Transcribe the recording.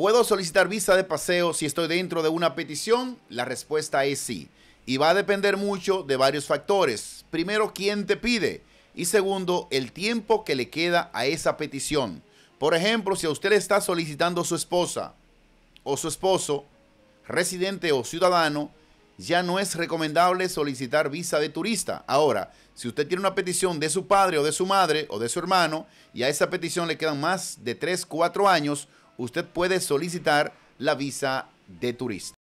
¿Puedo solicitar visa de paseo si estoy dentro de una petición? La respuesta es sí. Y va a depender mucho de varios factores. Primero, quién te pide. Y segundo, el tiempo que le queda a esa petición. Por ejemplo, si a usted le está solicitando su esposa o su esposo, residente o ciudadano, ya no es recomendable solicitar visa de turista. Ahora, si usted tiene una petición de su padre o de su madre o de su hermano y a esa petición le quedan más de 3, 4 años, usted puede solicitar la visa de turista.